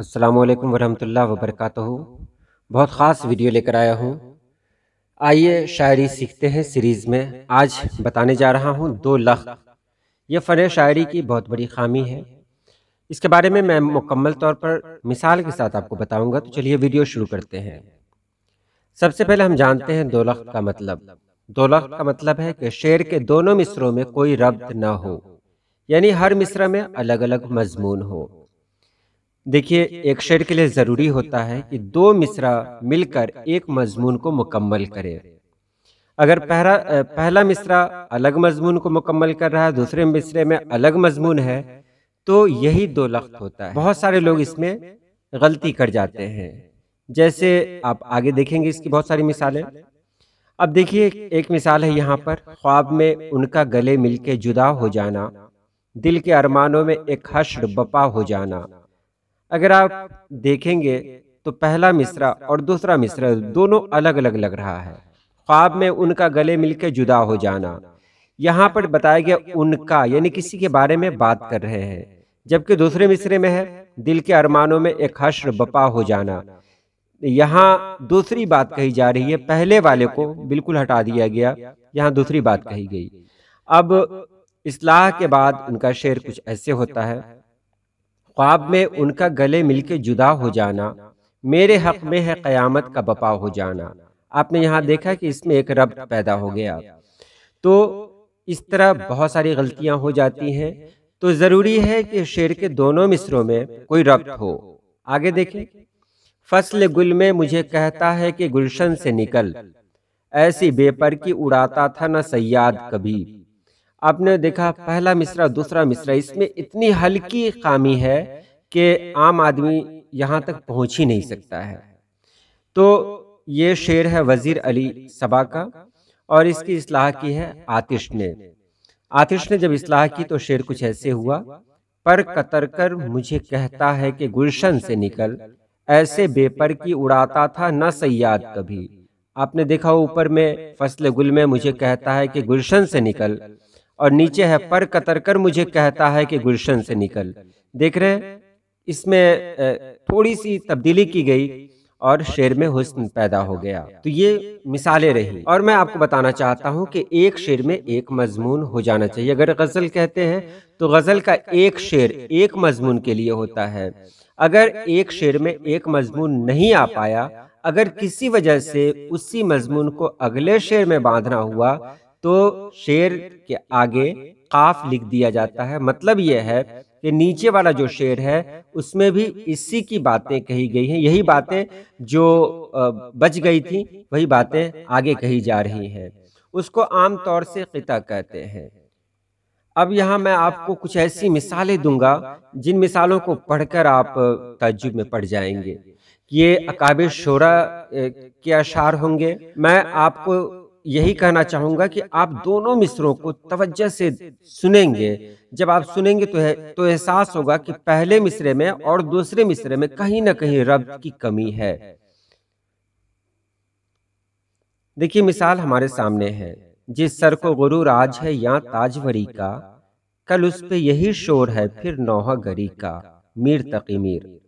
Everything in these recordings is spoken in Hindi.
अस्सलाम वालेकुम वरहमतुल्लाह वबरकातुहू बहुत ख़ास वीडियो लेकर आया हूँ आइए शायरी सीखते हैं सीरीज़ में आज बताने जा रहा हूँ दो लख ये फ़न शायरी की बहुत बड़ी खामी है इसके बारे में मैं मुकम्मल तौर पर मिसाल के साथ आपको बताऊँगा तो चलिए वीडियो शुरू करते हैं सबसे पहले हम जानते हैं दो लख का मतलब दो लख का मतलब है कि शेर के दोनों मिसरों में कोई रब्त ना हो यानी हर मिसरा में अलग अलग मजमून हो देखिए एक शेर के लिए ज़रूरी होता है कि दो मिसरा मिलकर एक मजमून को मुकम्मल करे अगर पहला पहला मिसरा अलग मजमून को मुकम्मल कर रहा है हाँ, दूसरे मिसरे में अलग मजमून है तो, तो यही दो लख्त होता है बहुत सारे लोग इसमें गलती कर जाते हैं जैसे आप आगे देखेंगे इसकी बहुत सारी मिसालें अब देखिए एक मिसाल है यहाँ पर ख्वाब में उनका गले मिलके जुदा हो जाना दिल के अरमानों में एक हश्र बपा हो जाना अगर आप देखेंगे तो पहला मिसरा और दूसरा मिसरा दोनों अलग अलग लग रहा है ख्वाब में उनका गले मिलकर जुदा हो जाना यहाँ पर बताया गया उनका यानी किसी के बारे में बात कर रहे हैं जबकि दूसरे मिसरे में है दिल के अरमानों में एक हश्र बपा हो जाना यहाँ दूसरी बात कही जा रही है पहले वाले को बिल्कुल हटा दिया गया यहाँ दूसरी बात कही गई अब इसलाह के बाद उनका शेर कुछ ऐसे होता है ख्वाब में उनका गले मिलके जुदा हो जाना मेरे हक में है क़यामत का बपा हो जाना आपने यहाँ देखा कि इसमें एक रब पैदा हो गया तो इस तरह बहुत सारी गलतियाँ हो जाती हैं तो ज़रूरी है कि शेर के दोनों मिसरों में कोई रब्त हो आगे देखें फसल गुल में मुझे कहता है कि गुलशन से निकल ऐसी बेपर की उड़ाता था न सयाद कभी आपने देखा पहला मिसरा दूसरा मिसरा इसमें इतनी हल्की खामी है कि आम आदमी यहाँ तक पहुँच ही नहीं सकता है तो ये शेर है वज़ीर अली सबा का और इसकी असलाह की है आतिश ने आतिश ने जब असलाह की तो शेर कुछ ऐसे हुआ पर कतर कर मुझे कहता है कि गुलशन से निकल ऐसे बेपर की उड़ाता था न सयाद कभी आपने देखा ऊपर में फसल गुल में मुझे कहता है कि गुलशन से निकल और नीचे है पर कतर कर मुझे कहता है कि गुलशन से निकल देख रहे इसमें थोड़ी सी तब्दीली की गई और शेर में हुस्न पैदा हो गया तो ये मिसालें रही और मैं आपको बताना चाहता हूँ कि एक शेर में एक मजमून हो जाना चाहिए अगर गज़ल कहते हैं तो गज़ल का एक शेर एक मजमून के लिए होता है अगर एक शेर में एक मजमून नहीं आ पाया अगर किसी वजह से उसी मजमून को अगले शेर में बांधना हुआ तो शेर के आगे काफ लिख दिया जाता है मतलब यह है कि नीचे वाला जो शेर है उसमें भी इसी की बातें कही गई हैं यही बातें जो बच गई थी वही बातें आगे कही जा रही हैं उसको आम तौर से क़िता कहते हैं अब यहाँ मैं आपको कुछ ऐसी मिसालें दूंगा जिन मिसालों को पढ़कर आप तजुब में पड़ जाएंगे ये अकाबे शोरा के अशार होंगे मैं आपको यही कहना चाहूंगा कि आप दोनों मिसरों को तवज्जो से सुनेंगे जब आप सुनेंगे तो है तो एहसास होगा कि पहले मिसरे में और दूसरे मिसरे में कहीं ना कहीं रब की कमी है देखिए मिसाल हमारे सामने है जिस सर को गुरु राज है या ताजवरी का कल उस पे यही शोर है फिर नौहा गरी का मीर तकी मीर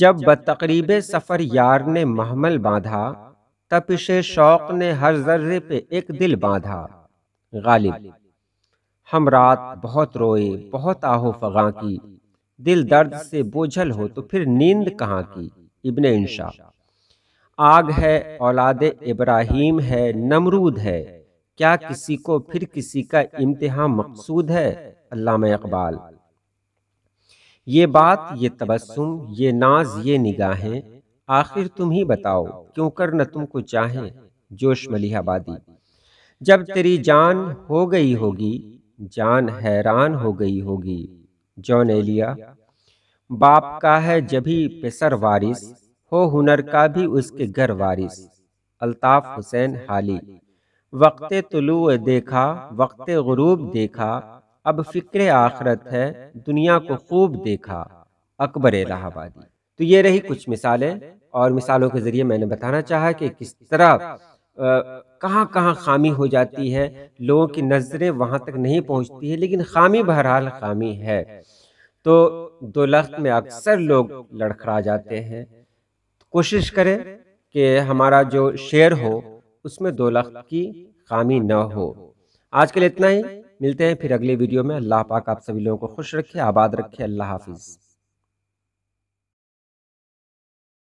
जब बतकरीब सफ़र यार ने महमल बांधा तपिश शौक ने हर जर्रे पे एक दिल बांधा गालिब हम रात बहुत रोए बहुत आहो फगा की दिल दर्द से बोझल हो तो, तो फिर नींद कहाँ की इब्ने इंशा आग है औलाद इब्राहिम है नमरूद है क्या किसी को फिर किसी का इम्तहा मकसूद है अल्लामा इकबाल ये बात ये तबस्सुम ये नाज ये निगाहें आखिर तुम ही बताओ क्यों कर न तुमको चाहे जोश मलिहाबादी जब तेरी जान हो गई होगी जान हैरान हो गई होगी जॉन एलिया बाप का है जभी पेसर वारिस हो हुनर का भी उसके घर वारिस अल्ताफ़ हुसैन हाली वक्त तुलु देखा वक्त गुरूब देखा अब फिक्र आखरत है दुनिया को खूब देखा अकबर इलाहाबादी तो ये रही कुछ मिसालें और मिसालों के ज़रिए मैंने बताना चाहा कि किस तरह कहाँ कहाँ खामी हो जाती है लोगों की नज़रें वहाँ तक नहीं पहुँचती है लेकिन खामी बहरहाल खामी है तो, तो दो लख्त में अक्सर लोग लड़खड़ा जाते हैं तो कोशिश करें कि हमारा जो शेर हो उसमें दो लख्त की खामी न हो आज के लिए इतना ही मिलते हैं फिर अगले वीडियो में अल्लाह पाक आप सभी लोगों को खुश रखे आबाद रखे अल्लाह हाफिज़